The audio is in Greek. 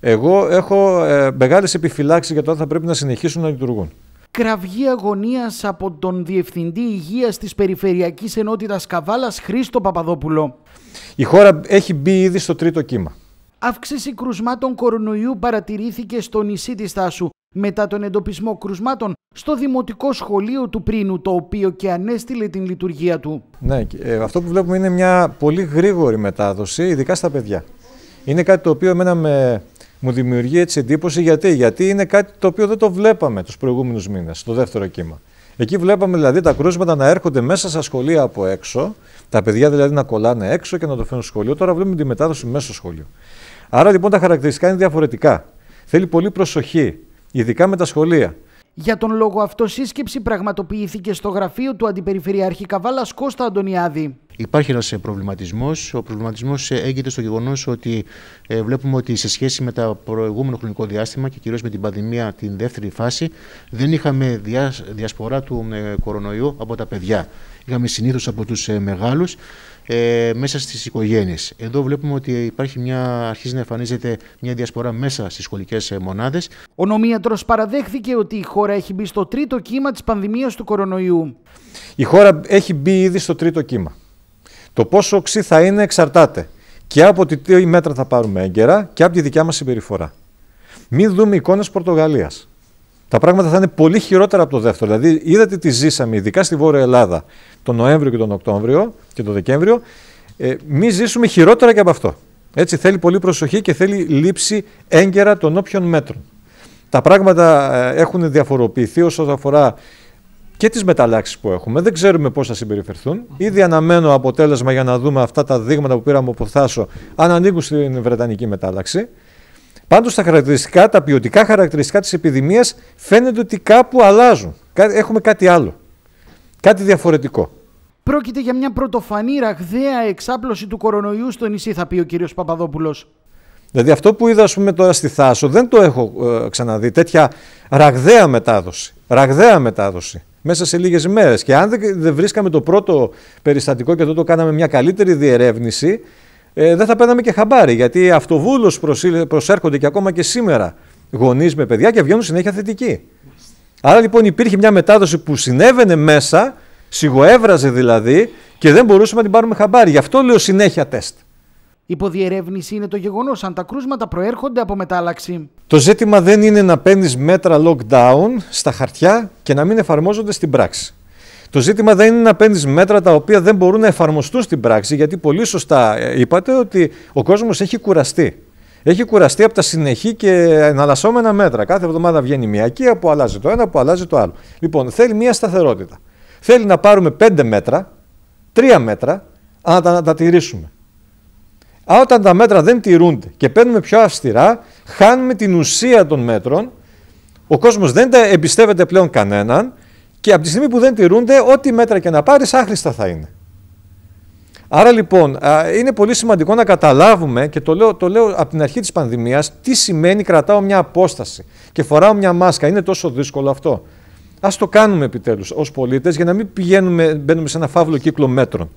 Εγώ έχω ε, μεγάλες επιφυλάξεις για το αν θα πρέπει να συνεχίσουν να λειτουργούν. Κραυγή αγωνίας από τον Διευθυντή Υγείας της Περιφερειακής Ενότητας Καβάλας, Χρήστο Παπαδόπουλο. Η χώρα έχει μπει ήδη στο τρίτο κύμα. Αύξηση κρουσμάτων κορονοϊού παρατηρήθηκε στο νησί της Θάσου. μετά τον εντοπισμό κρουσμάτων στο δημοτικό σχολείο του Πρίνου, το οποίο και ανέστηλε την λειτουργία του. Ναι, ε, αυτό που βλέπουμε είναι μια πολύ γρήγορη μετάδοση, ειδικά στα παιδιά. Είναι κάτι το οποίο εμένα με μου δημιουργεί έτσι εντύπωση γιατί. Γιατί είναι κάτι το οποίο δεν το βλέπαμε τους προηγούμενους μήνες, στο δεύτερο κύμα. Εκεί βλέπαμε δηλαδή τα κρούσματα να έρχονται μέσα στα σχολεία από έξω, τα παιδιά δηλαδή να κολλάνε έξω και να το φέρουν στο σχολείο. Τώρα βλέπουμε τη μετάδοση μέσα στο σχολείο. Άρα λοιπόν τα χαρακτηριστικά είναι διαφορετικά. Θέλει πολύ προσοχή, ειδικά με τα σχολεία. Για τον λόγο αυτό, σύσκεψη πραγματοποιήθηκε στο γραφείο του Αντιπεριφερειάρχη Καβάλας Κώστα Αντωνιάδη. Υπάρχει ένας ε, προβληματισμός. Ο προβληματισμός ε, έγκυται στο γεγονός ότι ε, βλέπουμε ότι σε σχέση με το προηγούμενο χρονικό διάστημα και κυρίως με την πανδημία, την δεύτερη φάση, δεν είχαμε διασπορά του κορονοϊού από τα παιδιά. Είχαμε συνήθως από τους μεγάλου μέσα στις οικογένειες. Εδώ βλέπουμε ότι υπάρχει μια, αρχίζει να εμφανίζεται μια διασπορά μέσα στις σχολικές μονάδες. Ο νομίατρος παραδέχθηκε ότι η χώρα έχει μπει στο τρίτο κύμα της πανδημίας του κορονοϊού. Η χώρα έχει μπει ήδη στο τρίτο κύμα. Το πόσο οξύ θα είναι εξαρτάται και από τι μέτρα θα πάρουμε έγκαιρα και από τη δικιά μας συμπεριφορά. Μην δούμε εικόνες Πορτογαλίας. Τα πράγματα θα είναι πολύ χειρότερα από το δεύτερο. Δηλαδή, είδατε τι ζήσαμε, ειδικά στη Βόρεια Ελλάδα, τον Νοέμβριο και τον Οκτώβριο και τον Δεκέμβριο. Ε, μην ζήσουμε χειρότερα και από αυτό. Έτσι, θέλει πολύ προσοχή και θέλει λήψη έγκαιρα των όποιων μέτρων. Τα πράγματα ε, έχουν διαφοροποιηθεί όσον αφορά και τις μεταλλάξεις που έχουμε. Δεν ξέρουμε πώς θα συμπεριφερθούν. Ήδη αναμένω αποτέλεσμα για να δούμε αυτά τα δείγματα που πήραμε από Θάσο αν ανήκουν στην Βρετανική μετάλλαξη. Πάντως τα χαρακτηριστικά, τα ποιοτικά χαρακτηριστικά της επιδημίας φαίνεται ότι κάπου αλλάζουν. Έχουμε κάτι άλλο. Κάτι διαφορετικό. Πρόκειται για μια πρωτοφανή ραγδαία εξάπλωση του κορονοϊού στο νησί, θα πει ο κ. Παπαδόπουλος. Δηλαδή αυτό που είδα πούμε, τώρα στη Θάσο δεν το έχω ε, ξαναδεί. Τέτοια ραγδαία μετάδοση. Ραγδαία μετάδοση μέσα σε λίγες μέρες. Και αν δεν βρίσκαμε το πρώτο περιστατικό και τότε το κάναμε μια καλύτερη διερεύνηση, ε, δεν θα παίρναμε και χαμπάρι, γιατί αυτοβούλως προσέρχονται και ακόμα και σήμερα γονείς με παιδιά και βγαίνουν συνέχεια θετικοί. Άρα λοιπόν υπήρχε μια μετάδοση που συνέβαινε μέσα, σιγοέβραζε δηλαδή και δεν μπορούσαμε να την πάρουμε χαμπάρι. Γι' αυτό λέω συνέχεια τεστ. Υποδιερεύνηση είναι το γεγονός αν τα κρούσματα προέρχονται από μετάλλαξη. Το ζήτημα δεν είναι να παίρνεις μέτρα lockdown στα χαρτιά και να μην εφαρμόζονται στην πράξη. Το ζήτημα δεν είναι να παίρνεις μέτρα τα οποία δεν μπορούν να εφαρμοστούν στην πράξη, γιατί πολύ σωστά ε, είπατε ότι ο κόσμος έχει κουραστεί. Έχει κουραστεί από τα συνεχή και εναλλασσόμενα μέτρα. Κάθε εβδομάδα βγαίνει μια οικία που αλλάζει το ένα, που αλλάζει το άλλο. Λοιπόν, θέλει μια σταθερότητα. Θέλει να πάρουμε πέντε μέτρα, τρία μέτρα, τα, να τα τηρήσουμε. Αλλά όταν τα μέτρα δεν τηρούνται και παίρνουμε πιο αυστηρά, χάνουμε την ουσία των μέτρων, ο κόσμος δεν τα εμπιστεύεται πλέον κανέναν και από τη στιγμή που δεν τηρούνται, ό,τι μέτρα και να πάρεις, άχρηστα θα είναι. Άρα λοιπόν, είναι πολύ σημαντικό να καταλάβουμε και το λέω, το λέω από την αρχή της πανδημίας τι σημαίνει κρατάω μια απόσταση και φοράω μια μάσκα. Είναι τόσο δύσκολο αυτό. Ας το κάνουμε επιτέλους ως πολίτες για να μην πηγαίνουμε, μπαίνουμε σε ένα φαύλο κύκλο μέτρων.